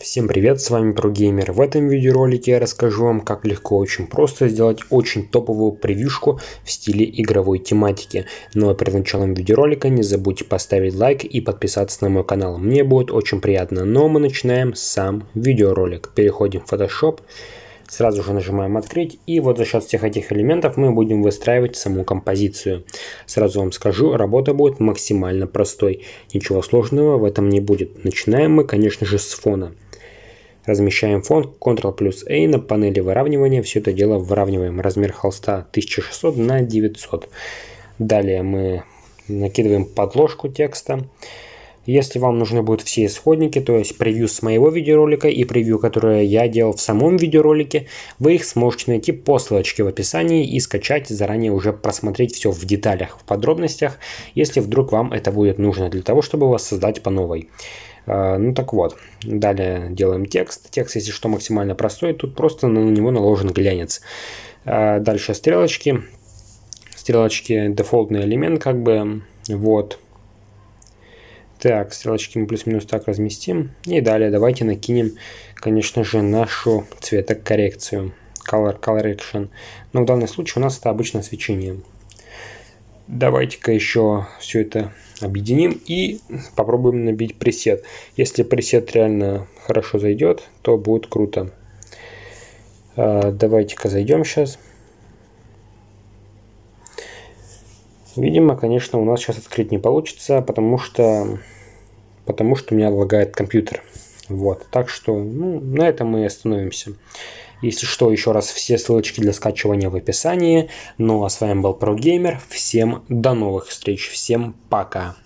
Всем привет, с вами ProGamer. В этом видеоролике я расскажу вам, как легко очень просто сделать очень топовую превьюшку в стиле игровой тематики. Но ну а перед началом видеоролика не забудьте поставить лайк и подписаться на мой канал, мне будет очень приятно. Но мы начинаем сам видеоролик. Переходим в Photoshop, сразу же нажимаем открыть и вот за счет всех этих элементов мы будем выстраивать саму композицию. Сразу вам скажу, работа будет максимально простой, ничего сложного в этом не будет. Начинаем мы конечно же с фона. Размещаем фон Ctrl плюс A на панели выравнивания. Все это дело выравниваем. Размер холста 1600 на 900. Далее мы накидываем подложку текста. Если вам нужны будут все исходники, то есть превью с моего видеоролика и превью, которое я делал в самом видеоролике, вы их сможете найти по ссылочке в описании и скачать, заранее уже просмотреть все в деталях, в подробностях, если вдруг вам это будет нужно для того, чтобы воссоздать по новой. А, ну так вот, далее делаем текст. Текст, если что, максимально простой, тут просто на него наложен глянец. А, дальше стрелочки. Стрелочки дефолтный элемент как бы, вот. Так, стрелочки мы плюс-минус так разместим. И далее давайте накинем, конечно же, нашу цветокоррекцию. Color Correction. Но в данном случае у нас это обычное свечение. Давайте-ка еще все это объединим и попробуем набить пресет. Если пресет реально хорошо зайдет, то будет круто. А, давайте-ка зайдем сейчас. Видимо, конечно, у нас сейчас открыть не получится, потому что, потому что меня лагает компьютер. Вот, так что ну, на этом мы и остановимся. Если что, еще раз все ссылочки для скачивания в описании. Ну а с вами был ProGamer. Всем до новых встреч. Всем пока.